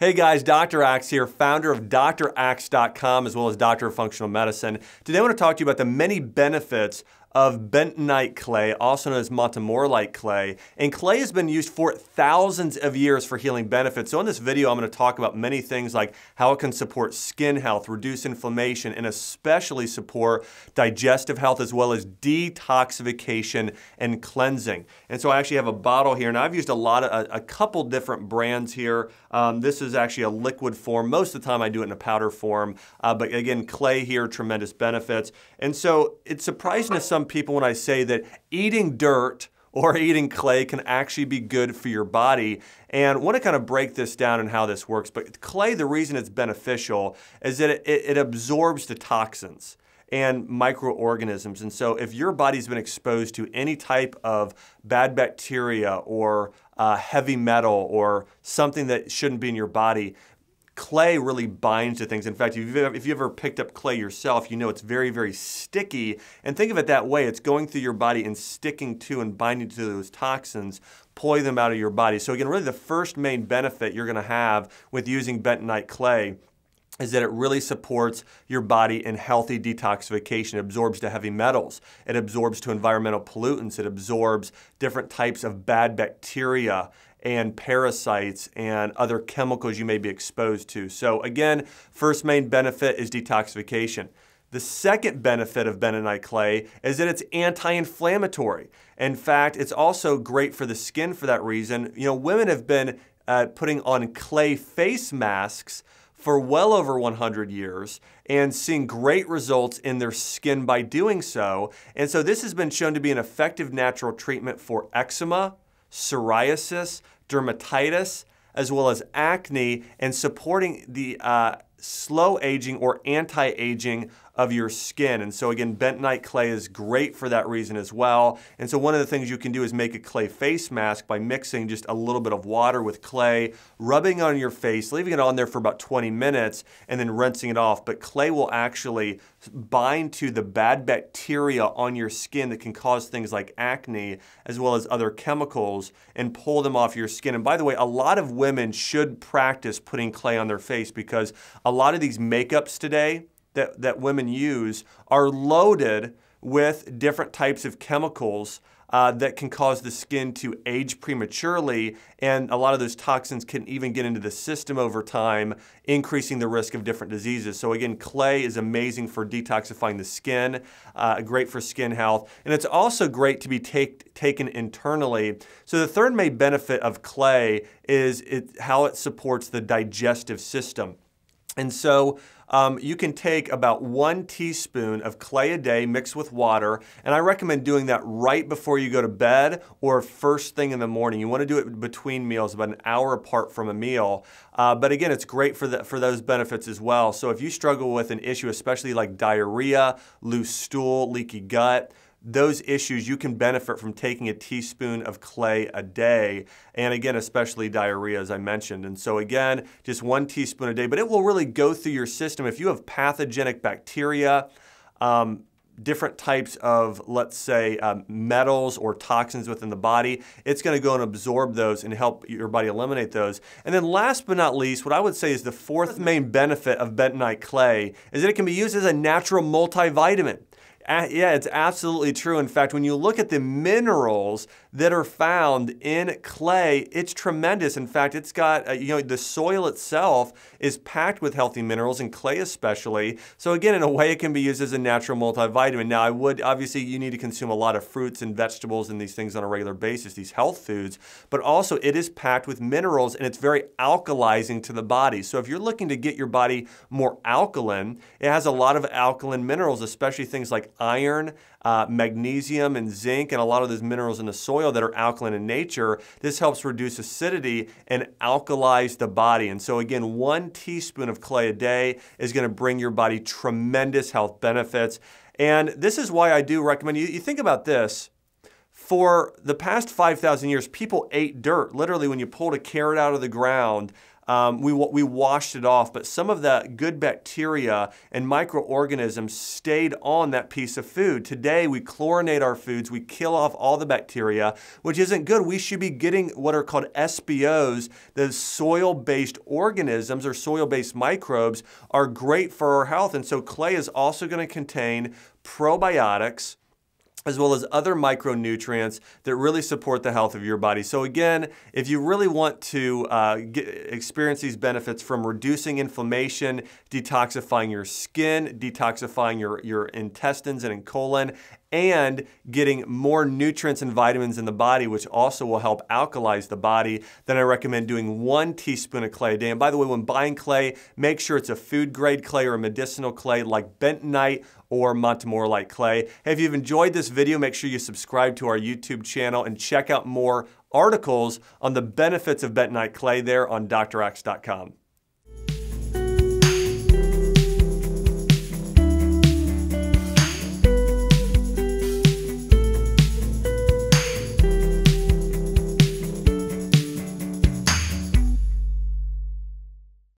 Hey guys, Dr. Axe here, founder of draxe.com as well as Doctor of Functional Medicine. Today I want to talk to you about the many benefits of bentonite clay, also known as montemorlite clay. And clay has been used for thousands of years for healing benefits. So in this video, I'm gonna talk about many things like how it can support skin health, reduce inflammation, and especially support digestive health as well as detoxification and cleansing. And so I actually have a bottle here, and I've used a lot of, a, a couple different brands here. Um, this is actually a liquid form. Most of the time I do it in a powder form. Uh, but again, clay here, tremendous benefits. And so it's surprising to some some people when I say that eating dirt or eating clay can actually be good for your body. And I want to kind of break this down and how this works. But clay, the reason it's beneficial is that it, it, it absorbs the toxins and microorganisms. And so if your body's been exposed to any type of bad bacteria or uh, heavy metal or something that shouldn't be in your body, clay really binds to things. In fact, if you've, ever, if you've ever picked up clay yourself, you know it's very, very sticky. And think of it that way. It's going through your body and sticking to and binding to those toxins, pulling them out of your body. So again, really the first main benefit you're gonna have with using bentonite clay is that it really supports your body in healthy detoxification. It absorbs to heavy metals. It absorbs to environmental pollutants. It absorbs different types of bad bacteria and parasites and other chemicals you may be exposed to. So again, first main benefit is detoxification. The second benefit of bentonite clay is that it's anti-inflammatory. In fact, it's also great for the skin for that reason. You know, women have been uh, putting on clay face masks for well over 100 years and seeing great results in their skin by doing so. And so this has been shown to be an effective natural treatment for eczema, psoriasis, dermatitis, as well as acne, and supporting the uh, slow aging or anti-aging of your skin. And so again, bentonite clay is great for that reason as well. And so one of the things you can do is make a clay face mask by mixing just a little bit of water with clay, rubbing on your face, leaving it on there for about 20 minutes, and then rinsing it off. But clay will actually bind to the bad bacteria on your skin that can cause things like acne, as well as other chemicals, and pull them off your skin. And by the way, a lot of women should practice putting clay on their face because a a lot of these makeups today that, that women use are loaded with different types of chemicals uh, that can cause the skin to age prematurely, and a lot of those toxins can even get into the system over time, increasing the risk of different diseases. So again, clay is amazing for detoxifying the skin, uh, great for skin health, and it's also great to be take, taken internally. So the third main benefit of clay is it, how it supports the digestive system. And so um, you can take about one teaspoon of clay a day mixed with water, and I recommend doing that right before you go to bed or first thing in the morning. You want to do it between meals, about an hour apart from a meal. Uh, but again, it's great for, the, for those benefits as well. So if you struggle with an issue, especially like diarrhea, loose stool, leaky gut, those issues, you can benefit from taking a teaspoon of clay a day. And again, especially diarrhea, as I mentioned. And so again, just one teaspoon a day, but it will really go through your system. If you have pathogenic bacteria, um, different types of, let's say, um, metals or toxins within the body, it's going to go and absorb those and help your body eliminate those. And then last but not least, what I would say is the fourth main benefit of bentonite clay is that it can be used as a natural multivitamin yeah, it's absolutely true. In fact, when you look at the minerals that are found in clay, it's tremendous. In fact, it's got, uh, you know, the soil itself is packed with healthy minerals, and clay especially. So, again, in a way, it can be used as a natural multivitamin. Now, I would obviously, you need to consume a lot of fruits and vegetables and these things on a regular basis, these health foods, but also it is packed with minerals and it's very alkalizing to the body. So, if you're looking to get your body more alkaline, it has a lot of alkaline minerals, especially things like iron, uh, magnesium, and zinc, and a lot of those minerals in the soil that are alkaline in nature. This helps reduce acidity and alkalize the body. And so, again, one teaspoon of clay a day is going to bring your body tremendous health benefits. And this is why I do recommend you, you think about this. For the past 5,000 years, people ate dirt. Literally, when you pulled a carrot out of the ground, um, we, we washed it off, but some of the good bacteria and microorganisms stayed on that piece of food. Today, we chlorinate our foods, we kill off all the bacteria, which isn't good. We should be getting what are called SBOs, those soil-based organisms or soil-based microbes are great for our health. And so clay is also gonna contain probiotics, as well as other micronutrients that really support the health of your body. So again, if you really want to uh, get, experience these benefits from reducing inflammation, detoxifying your skin, detoxifying your, your intestines and colon, and getting more nutrients and vitamins in the body, which also will help alkalize the body, then I recommend doing one teaspoon of clay a day. And by the way, when buying clay, make sure it's a food grade clay or a medicinal clay like bentonite or montmorillonite clay. Hey, if you've enjoyed this video, make sure you subscribe to our YouTube channel and check out more articles on the benefits of bentonite clay there on draxe.com.